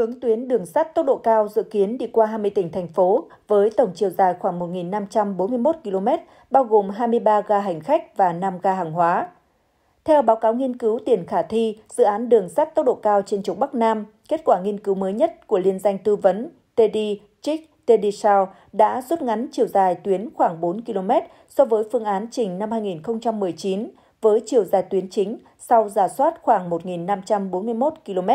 Hướng tuyến đường sắt tốc độ cao dự kiến đi qua 20 tỉnh thành phố với tổng chiều dài khoảng 1.541 km, bao gồm 23 ga hành khách và 5 ga hàng hóa. Theo báo cáo nghiên cứu tiền khả thi dự án đường sắt tốc độ cao trên trục Bắc Nam, kết quả nghiên cứu mới nhất của liên danh tư vấn Teddy Chick Teddy Shaw đã rút ngắn chiều dài tuyến khoảng 4 km so với phương án trình năm 2019 với chiều dài tuyến chính sau giả soát khoảng 1.541 km.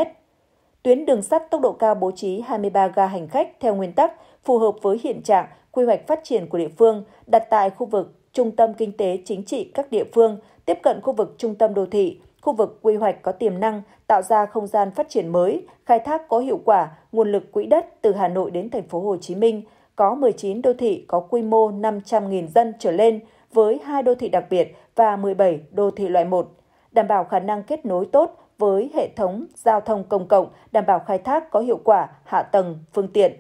Tuyến đường sắt tốc độ cao bố trí 23 ga hành khách theo nguyên tắc phù hợp với hiện trạng, quy hoạch phát triển của địa phương, đặt tại khu vực trung tâm kinh tế chính trị các địa phương, tiếp cận khu vực trung tâm đô thị, khu vực quy hoạch có tiềm năng, tạo ra không gian phát triển mới, khai thác có hiệu quả nguồn lực quỹ đất từ Hà Nội đến thành phố Hồ Chí Minh, có 19 đô thị có quy mô 500.000 dân trở lên với hai đô thị đặc biệt và 17 đô thị loại 1, đảm bảo khả năng kết nối tốt với hệ thống giao thông công cộng, đảm bảo khai thác có hiệu quả hạ tầng, phương tiện.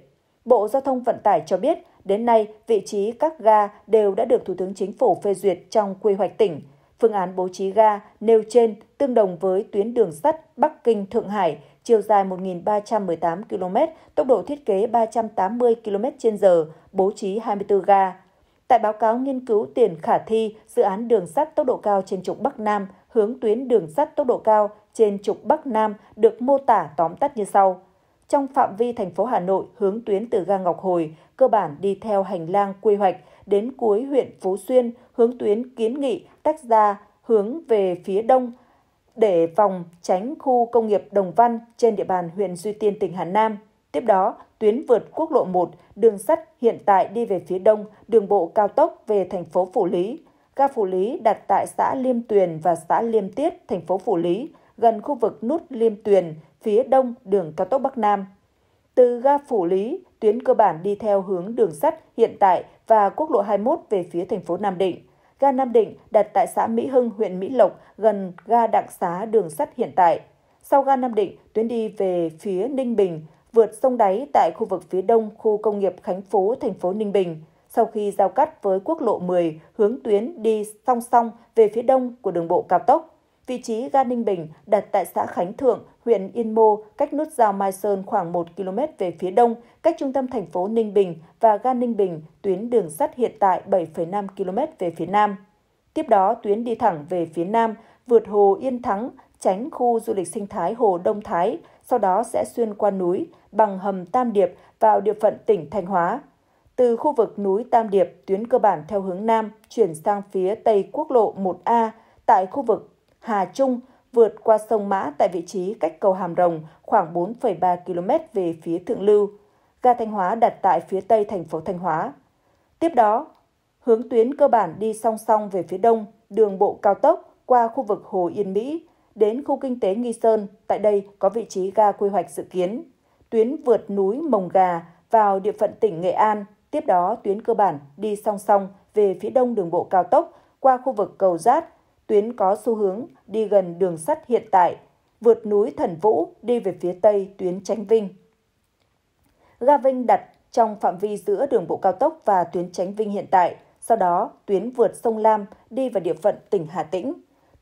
Bộ Giao thông Vận tải cho biết, đến nay vị trí các ga đều đã được Thủ tướng Chính phủ phê duyệt trong quy hoạch tỉnh. Phương án bố trí ga nêu trên tương đồng với tuyến đường sắt Bắc Kinh Thượng Hải, chiều dài 1.318 km, tốc độ thiết kế 380 km/h, bố trí 24 ga. Tại báo cáo nghiên cứu tiền khả thi dự án đường sắt tốc độ cao trên trục Bắc Nam hướng tuyến đường sắt tốc độ cao trên trục Bắc Nam được mô tả tóm tắt như sau. Trong phạm vi thành phố Hà Nội, hướng tuyến từ ga Ngọc Hồi cơ bản đi theo hành lang quy hoạch đến cuối huyện Phú Xuyên, hướng tuyến kiến nghị tách ra hướng về phía đông để vòng tránh khu công nghiệp Đồng Văn trên địa bàn huyện Duy Tiên, tỉnh Hà Nam. Tiếp đó, tuyến vượt quốc lộ 1, đường sắt hiện tại đi về phía đông, đường bộ cao tốc về thành phố Phủ Lý. Ga Phủ Lý đặt tại xã Liêm Tuyền và xã Liêm Tiết, thành phố Phủ Lý gần khu vực nút Liêm Tuyền, phía đông đường cao tốc Bắc Nam. Từ ga Phủ Lý, tuyến cơ bản đi theo hướng đường sắt hiện tại và quốc lộ 21 về phía thành phố Nam Định. Ga Nam Định đặt tại xã Mỹ Hưng, huyện Mỹ Lộc, gần ga Đặng Xá đường sắt hiện tại. Sau ga Nam Định, tuyến đi về phía Ninh Bình, vượt sông đáy tại khu vực phía đông khu công nghiệp Khánh Phú, thành phố Ninh Bình, sau khi giao cắt với quốc lộ 10 hướng tuyến đi song song về phía đông của đường bộ cao tốc. Vị trí ga Ninh Bình đặt tại xã Khánh Thượng, huyện Yên Mô, cách nút giao Mai Sơn khoảng 1 km về phía đông, cách trung tâm thành phố Ninh Bình và ga Ninh Bình, tuyến đường sắt hiện tại 7,5 km về phía nam. Tiếp đó, tuyến đi thẳng về phía nam, vượt hồ Yên Thắng, tránh khu du lịch sinh thái Hồ Đông Thái, sau đó sẽ xuyên qua núi bằng hầm Tam Điệp vào địa phận tỉnh Thanh Hóa. Từ khu vực núi Tam Điệp, tuyến cơ bản theo hướng Nam chuyển sang phía Tây quốc lộ 1A tại khu vực Hà Trung vượt qua sông Mã tại vị trí cách cầu Hàm Rồng khoảng 4,3 km về phía thượng lưu. Ga Thanh Hóa đặt tại phía tây thành phố Thanh Hóa. Tiếp đó, hướng tuyến cơ bản đi song song về phía đông, đường bộ cao tốc qua khu vực Hồ Yên Mỹ đến khu kinh tế Nghi Sơn, tại đây có vị trí ga quy hoạch dự kiến. Tuyến vượt núi Mồng Gà vào địa phận tỉnh Nghệ An, tiếp đó tuyến cơ bản đi song song về phía đông đường bộ cao tốc qua khu vực cầu Giát tuyến có xu hướng đi gần đường sắt hiện tại, vượt núi Thần Vũ đi về phía tây tuyến Tránh Vinh. Ga Vinh đặt trong phạm vi giữa đường bộ cao tốc và tuyến Tránh Vinh hiện tại, sau đó tuyến vượt sông Lam đi vào địa phận tỉnh Hà Tĩnh.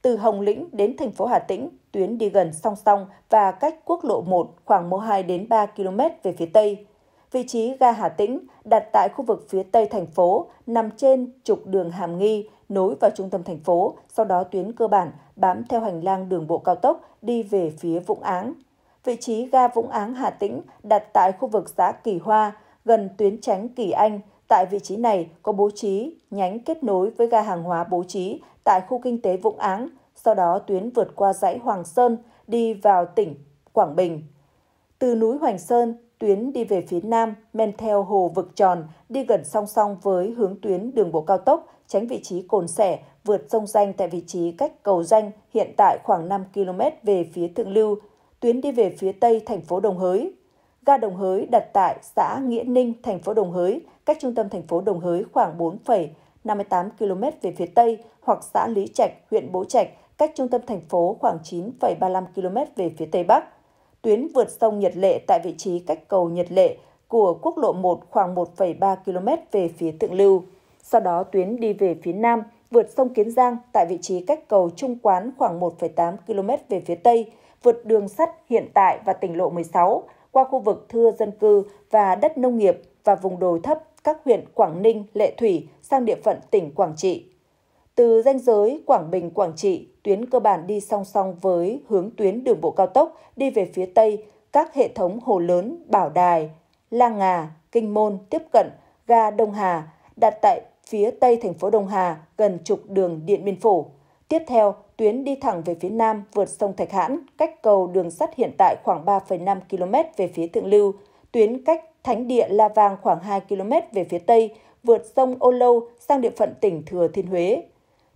Từ Hồng Lĩnh đến thành phố Hà Tĩnh, tuyến đi gần song song và cách quốc lộ 1 khoảng 12 đến 3 km về phía tây. Vị trí ga Hà Tĩnh đặt tại khu vực phía tây thành phố, nằm trên trục đường Hàm Nghi nối vào trung tâm thành phố, sau đó tuyến cơ bản bám theo hành lang đường bộ cao tốc đi về phía Vũng Áng. Vị trí ga Vũng Áng Hà Tĩnh đặt tại khu vực xã Kỳ Hoa, gần tuyến tránh Kỳ Anh. Tại vị trí này có bố trí nhánh kết nối với ga hàng hóa bố trí tại khu kinh tế Vũng Áng, sau đó tuyến vượt qua dãy Hoàng Sơn đi vào tỉnh Quảng Bình. Từ núi Hoành Sơn, tuyến đi về phía nam men theo hồ vực tròn đi gần song song với hướng tuyến đường bộ cao tốc tránh vị trí cồn sẻ, vượt sông danh tại vị trí cách cầu danh hiện tại khoảng 5 km về phía thượng lưu, tuyến đi về phía tây thành phố Đồng Hới. Ga Đồng Hới đặt tại xã Nghĩa Ninh, thành phố Đồng Hới, cách trung tâm thành phố Đồng Hới khoảng 4,58 km về phía tây hoặc xã Lý Trạch, huyện Bố Trạch, cách trung tâm thành phố khoảng 9,35 km về phía tây bắc. Tuyến vượt sông Nhật Lệ tại vị trí cách cầu Nhật Lệ của quốc lộ 1 khoảng 1,3 km về phía thượng lưu. Sau đó tuyến đi về phía nam, vượt sông Kiến Giang tại vị trí cách cầu Trung Quán khoảng 1,8 km về phía tây, vượt đường sắt hiện tại và tỉnh lộ 16, qua khu vực thưa dân cư và đất nông nghiệp và vùng đồi thấp các huyện Quảng Ninh, Lệ Thủy sang địa phận tỉnh Quảng Trị. Từ danh giới Quảng Bình Quảng Trị, tuyến cơ bản đi song song với hướng tuyến đường bộ cao tốc đi về phía tây, các hệ thống hồ lớn Bảo Đài, La Ngà, Kinh Môn tiếp cận ga Đông Hà đặt tại phía tây thành phố Đông Hà, gần trục đường Điện Biên Phủ. Tiếp theo, tuyến đi thẳng về phía nam vượt sông Thạch Hãn, cách cầu đường sắt hiện tại khoảng 3,5 km về phía thượng lưu, tuyến cách Thánh địa La Vang khoảng 2 km về phía tây, vượt sông Ô Lâu sang địa phận tỉnh Thừa Thiên Huế.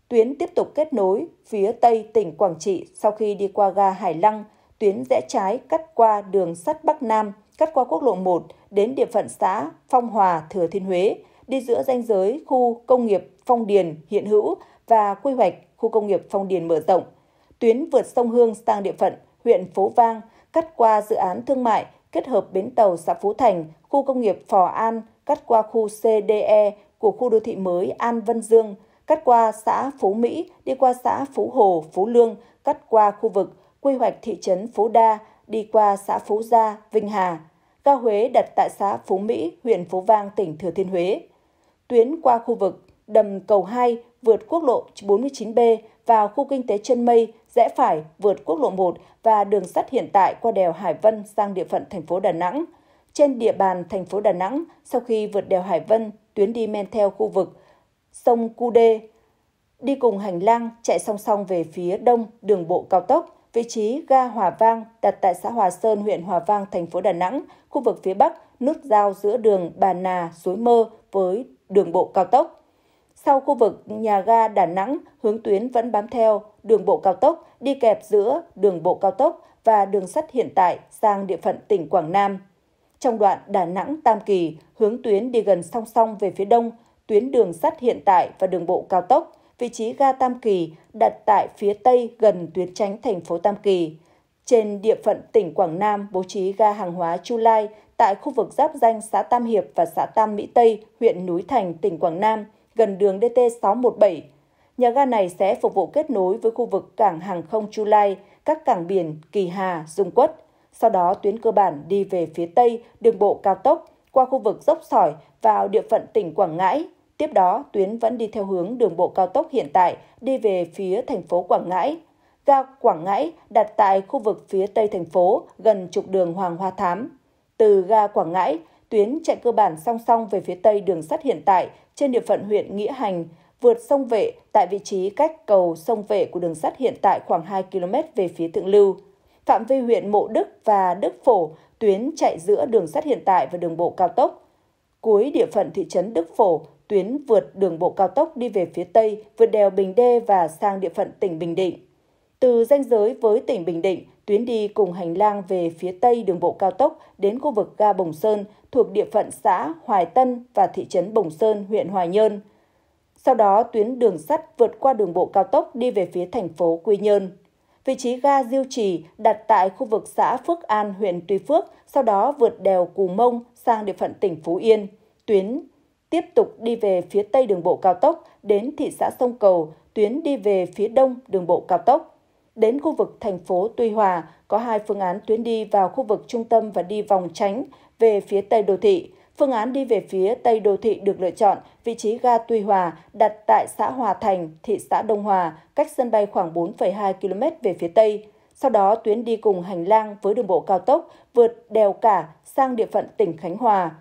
Tuyến tiếp tục kết nối phía tây tỉnh Quảng Trị sau khi đi qua ga Hải Lăng, tuyến rẽ trái cắt qua đường sắt Bắc Nam, cắt qua quốc lộ 1 đến địa phận xã Phong Hòa, Thừa Thiên Huế, đi giữa ranh giới khu công nghiệp Phong Điền hiện hữu và quy hoạch khu công nghiệp Phong Điền mở rộng. Tuyến vượt sông Hương sang địa phận huyện Phố Vang, cắt qua dự án thương mại kết hợp bến tàu xã Phú Thành, khu công nghiệp Phò An, cắt qua khu CDE của khu đô thị mới An Vân Dương, cắt qua xã Phú Mỹ, đi qua xã Phú Hồ, Phú Lương, cắt qua khu vực quy hoạch thị trấn Phú Đa, đi qua xã Phú Gia, Vinh Hà. cao Huế đặt tại xã Phú Mỹ, huyện Phú Vang, tỉnh Thừa Thiên Huế tuyến qua khu vực đầm cầu 2 vượt quốc lộ 49B vào khu kinh tế Chân Mây, rẽ phải vượt quốc lộ 1 và đường sắt hiện tại qua đèo Hải Vân sang địa phận thành phố Đà Nẵng. Trên địa bàn thành phố Đà Nẵng, sau khi vượt đèo Hải Vân, tuyến đi men theo khu vực sông cu Đê, đi cùng hành lang chạy song song về phía đông đường bộ cao tốc, vị trí ga Hòa Vang đặt tại xã Hòa Sơn, huyện Hòa Vang, thành phố Đà Nẵng, khu vực phía Bắc, nút giao giữa đường Bà Nà, Suối Mơ với đường bộ cao tốc. Sau khu vực nhà ga Đà Nẵng, hướng tuyến vẫn bám theo đường bộ cao tốc đi kẹp giữa đường bộ cao tốc và đường sắt hiện tại sang địa phận tỉnh Quảng Nam. Trong đoạn Đà Nẵng Tam Kỳ, hướng tuyến đi gần song song về phía đông, tuyến đường sắt hiện tại và đường bộ cao tốc, vị trí ga Tam Kỳ đặt tại phía tây gần tuyến tránh thành phố Tam Kỳ. Trên địa phận tỉnh Quảng Nam bố trí ga hàng hóa Chu Lai tại khu vực giáp danh xã Tam Hiệp và xã Tam Mỹ Tây, huyện Núi Thành, tỉnh Quảng Nam, gần đường DT617. Nhà ga này sẽ phục vụ kết nối với khu vực cảng hàng không Chu Lai, các cảng biển Kỳ Hà, Dung Quất. Sau đó tuyến cơ bản đi về phía Tây, đường bộ cao tốc, qua khu vực dốc sỏi vào địa phận tỉnh Quảng Ngãi. Tiếp đó, tuyến vẫn đi theo hướng đường bộ cao tốc hiện tại, đi về phía thành phố Quảng Ngãi. Ga Quảng Ngãi đặt tại khu vực phía tây thành phố, gần trục đường Hoàng Hoa Thám, từ ga Quảng Ngãi, tuyến chạy cơ bản song song về phía tây đường sắt hiện tại trên địa phận huyện Nghĩa Hành, vượt sông Vệ tại vị trí cách cầu sông Vệ của đường sắt hiện tại khoảng 2 km về phía thượng lưu. Phạm vi huyện Mộ Đức và Đức Phổ, tuyến chạy giữa đường sắt hiện tại và đường bộ cao tốc. Cuối địa phận thị trấn Đức Phổ, tuyến vượt đường bộ cao tốc đi về phía Tây, vượt đèo Bình Đê và sang địa phận tỉnh Bình Định. Từ danh giới với tỉnh Bình Định, tuyến đi cùng hành lang về phía tây đường bộ cao tốc đến khu vực ga Bồng Sơn thuộc địa phận xã Hoài Tân và thị trấn Bồng Sơn, huyện Hoài Nhơn. Sau đó, tuyến đường sắt vượt qua đường bộ cao tốc đi về phía thành phố Quy Nhơn. Vị trí ga Diêu Trì đặt tại khu vực xã Phước An, huyện Tuy Phước, sau đó vượt đèo Cù Mông sang địa phận tỉnh Phú Yên. Tuyến tiếp tục đi về phía tây đường bộ cao tốc đến thị xã Sông Cầu, tuyến đi về phía đông đường bộ cao tốc. Đến khu vực thành phố Tuy Hòa, có hai phương án tuyến đi vào khu vực trung tâm và đi vòng tránh về phía Tây Đô Thị. Phương án đi về phía Tây Đô Thị được lựa chọn, vị trí ga Tuy Hòa đặt tại xã Hòa Thành, thị xã Đông Hòa, cách sân bay khoảng 4,2 km về phía Tây. Sau đó tuyến đi cùng hành lang với đường bộ cao tốc vượt đèo cả sang địa phận tỉnh Khánh Hòa.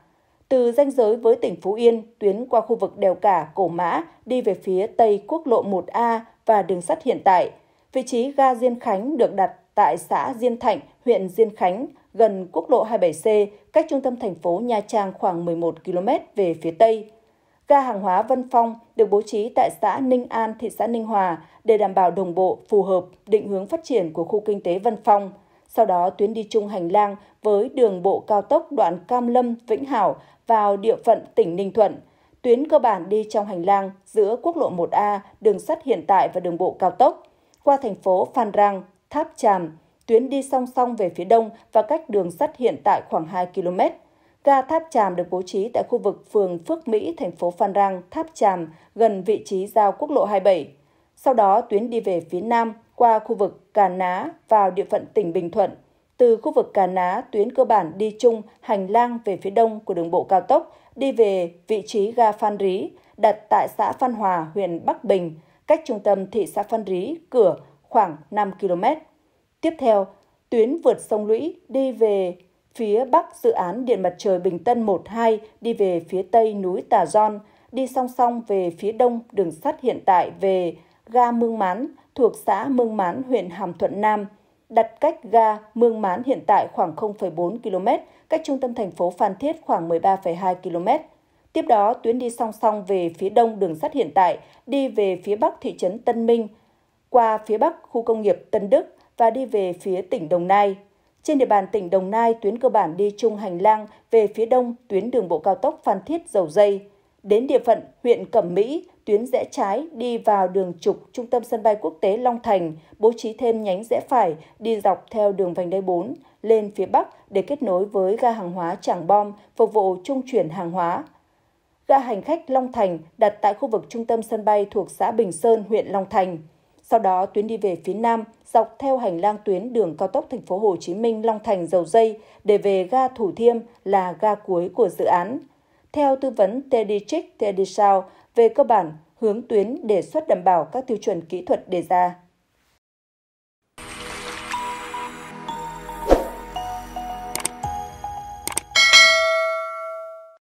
Từ danh giới với tỉnh Phú Yên, tuyến qua khu vực đèo cả Cổ Mã đi về phía Tây quốc lộ 1A và đường sắt hiện tại – Vị trí ga Diên Khánh được đặt tại xã Diên Thạnh, huyện Diên Khánh, gần quốc lộ 27C, cách trung tâm thành phố Nha Trang khoảng 11 km về phía Tây. Ga hàng hóa Vân Phong được bố trí tại xã Ninh An, thị xã Ninh Hòa để đảm bảo đồng bộ, phù hợp, định hướng phát triển của khu kinh tế Vân Phong. Sau đó, tuyến đi chung hành lang với đường bộ cao tốc đoạn Cam Lâm – Vĩnh Hảo vào địa phận tỉnh Ninh Thuận. Tuyến cơ bản đi trong hành lang giữa quốc lộ 1A, đường sắt hiện tại và đường bộ cao tốc qua thành phố Phan Rang, Tháp Tràm, tuyến đi song song về phía đông và cách đường sắt hiện tại khoảng 2 km. Ga Tháp Tràm được bố trí tại khu vực phường Phước Mỹ, thành phố Phan Rang, Tháp Tràm, gần vị trí giao quốc lộ 27. Sau đó, tuyến đi về phía nam qua khu vực Cà Ná vào địa phận tỉnh Bình Thuận. Từ khu vực Cà Ná, tuyến cơ bản đi chung hành lang về phía đông của đường bộ cao tốc đi về vị trí ga Phan Rí, đặt tại xã Phan Hòa, huyện Bắc Bình, cách trung tâm thị xã Phan Rí cửa khoảng 5 km. Tiếp theo, tuyến vượt sông Lũy đi về phía bắc dự án điện mặt trời Bình Tân 12 đi về phía tây núi Tà Giòn, đi song song về phía đông đường sắt hiện tại về ga Mương Mán thuộc xã Mương Mán, huyện Hàm Thuận Nam, đặt cách ga Mương Mán hiện tại khoảng 0,4 km, cách trung tâm thành phố Phan Thiết khoảng 13,2 km. Tiếp đó, tuyến đi song song về phía đông đường sắt hiện tại, đi về phía bắc thị trấn Tân Minh, qua phía bắc khu công nghiệp Tân Đức và đi về phía tỉnh Đồng Nai. Trên địa bàn tỉnh Đồng Nai, tuyến cơ bản đi chung hành lang về phía đông tuyến đường bộ cao tốc Phan Thiết Dầu Dây. Đến địa phận huyện Cẩm Mỹ, tuyến rẽ trái đi vào đường trục trung tâm sân bay quốc tế Long Thành, bố trí thêm nhánh rẽ phải đi dọc theo đường vành đai 4 lên phía bắc để kết nối với ga hàng hóa Trảng Bom phục vụ trung chuyển hàng hóa. Ga hành khách Long Thành đặt tại khu vực trung tâm sân bay thuộc xã Bình Sơn, huyện Long Thành. Sau đó tuyến đi về phía Nam dọc theo hành lang tuyến đường cao tốc thành phố Hồ Chí Minh Long Thành Dầu Dây để về ga Thủ Thiêm là ga cuối của dự án. Theo tư vấn Teddy Chick Teddy Sao, về cơ bản, hướng tuyến đề xuất đảm bảo các tiêu chuẩn kỹ thuật đề ra.